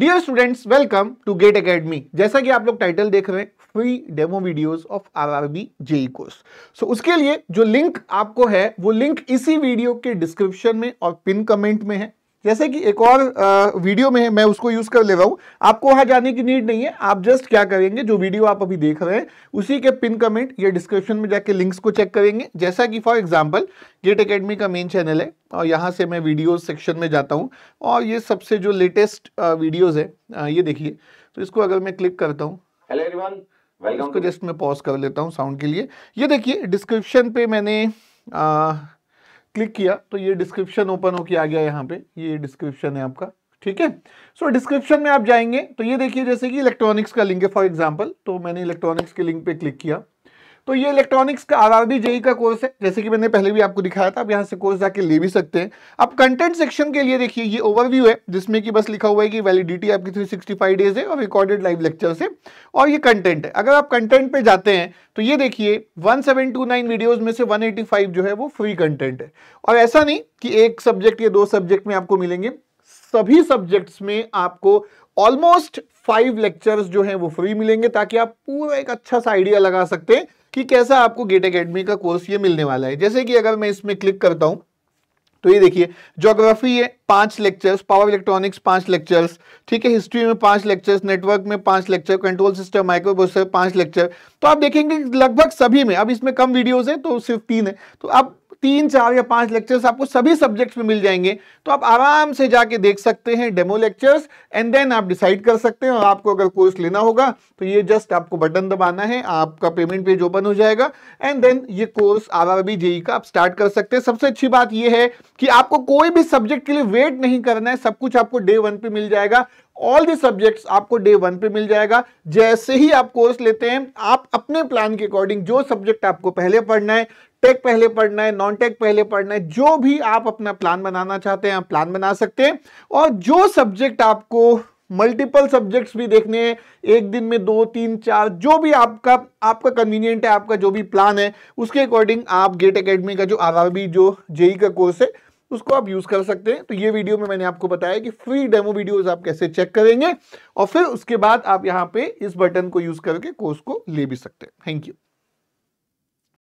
dear students welcome to GATE Academy जैसा कि आप लोग टाइटल देख रहे हैं free demo videos of RRB JE course so उसके लिए जो लिंक आपको है वो लिंक इसी वीडियो के डिस्क्रिप्शन में और पिन कमेंट में है जैसे कि एक और वीडियो में मैं उसको यूज़ कर ले रहा हूँ आपको वहाँ जाने की नीड नहीं है आप जस्ट क्या करेंगे जो वीडियो आप अभी देख रहे हैं उसी के पिन कमेंट या डिस्क्रिप्शन में जाके लिंक्स को चेक करेंगे जैसा कि फॉर एग्जांपल गेट अकेडमी का मेन चैनल है और यहाँ से मैं वीडियो सेक्शन में जाता हूँ और ये सबसे जो लेटेस्ट वीडियोज़ है ये देखिए तो इसको अगर मैं क्लिक करता हूँ इसको जस्ट मैं पॉज कर लेता हूँ साउंड के लिए ये देखिए डिस्क्रिप्शन पे मैंने क्लिक किया तो ये डिस्क्रिप्शन ओपन होके आ गया यहाँ पे ये डिस्क्रिप्शन है आपका ठीक है सो डिस्क्रिप्शन में आप जाएंगे तो ये देखिए जैसे कि इलेक्ट्रॉनिक्स का लिंक है फॉर एग्जाम्पल तो मैंने इलेक्ट्रॉनिक्स के लिंक पे क्लिक किया तो ये इलेक्ट्रॉनिक्स का आर आर जेई का कोर्स है जैसे कि मैंने पहले भी आपको दिखाया था आप यहाँ से कोर्स जाके ले भी सकते हैं आप कंटेंट सेक्शन के लिए देखिए ये ओवरव्यू है जिसमें कि बस लिखा हुआ है कि वैलिडिटी आपकी थ्री सिक्सटी फाइव डेज है और रिकॉर्डेड लाइव लेक्चर से और ये कंटेंट है अगर आप कंटेंट पे जाते हैं तो ये देखिए one seven two nine videos में से वन एटी फाइव जो है वो फ्री कंटेंट है और ऐसा नहीं कि एक सब्जेक्ट या दो सब्जेक्ट में आपको मिलेंगे सभी सब्जेक्ट्स में आपको ऑलमोस्ट फाइव लेक्चर्स जो हैं वो फ्री मिलेंगे ताकि आप पूरा एक अच्छा सा आइडिया लगा सकते हैं कि कैसा आपको गेट अकेडमी का कोर्स ये मिलने वाला है जैसे कि अगर मैं इसमें क्लिक करता हूं तो ये देखिए ज्योग्राफी है पांच लेक्चर्स पावर इलेक्ट्रॉनिक्स पांच लेक्चर्स ठीक है हिस्ट्री में पांच लेक्चर्स नेटवर्क में पांच lecture control system microprocessor पांच लेक्चर तो आप देखेंगे लगभग सभी में अब इसमें कम वीडियोस हैं तो सिर्फ तीन है तो आप तीन चार या पांच लेक्चर्स आपको सभी सब्जेक्ट्स में मिल जाएंगे तो आप आराम से जाके देख सकते हैं डेमो लेक्चर्स एंड देन आप डिसाइड कर सकते हैं और आपको अगर कोर्स लेना होगा तो ये जस्ट आपको बटन दबाना है आपका पेमेंट पेज ओपन हो जाएगा एंड देन ये कोर्स आर जेई का आप स्टार्ट कर सकते हैं सबसे अच्छी बात यह है कि आपको कोई भी सब्जेक्ट के लिए वेट नहीं करना है सब कुछ आपको डे वन पे मिल जाएगा ऑल दी सब्जेक्ट्स आपको डे वन पे मिल जाएगा जैसे ही आप कोर्स लेते हैं आप अपने प्लान के अकॉर्डिंग जो सब्जेक्ट आपको पहले पढ़ना है टेक पहले पढ़ना है नॉन टेक पहले पढ़ना है जो भी आप अपना प्लान बनाना चाहते हैं आप प्लान बना सकते हैं और जो सब्जेक्ट आपको मल्टीपल सब्जेक्ट्स भी देखने हैं एक दिन में दो तीन चार जो भी आपका आपका कन्वीनियंट है आपका जो भी प्लान है उसके अकॉर्डिंग आप गेट अकेडमी का जो आर जो जेई e e का कोर्स है उसको आप यूज़ कर सकते हैं तो ये वीडियो में मैंने आपको बताया कि फ्री डेमो वीडियोस आप कैसे चेक करेंगे और फिर उसके बाद आप यहाँ पे इस बटन को यूज़ करके कोर्स को ले भी सकते हैं थैंक यू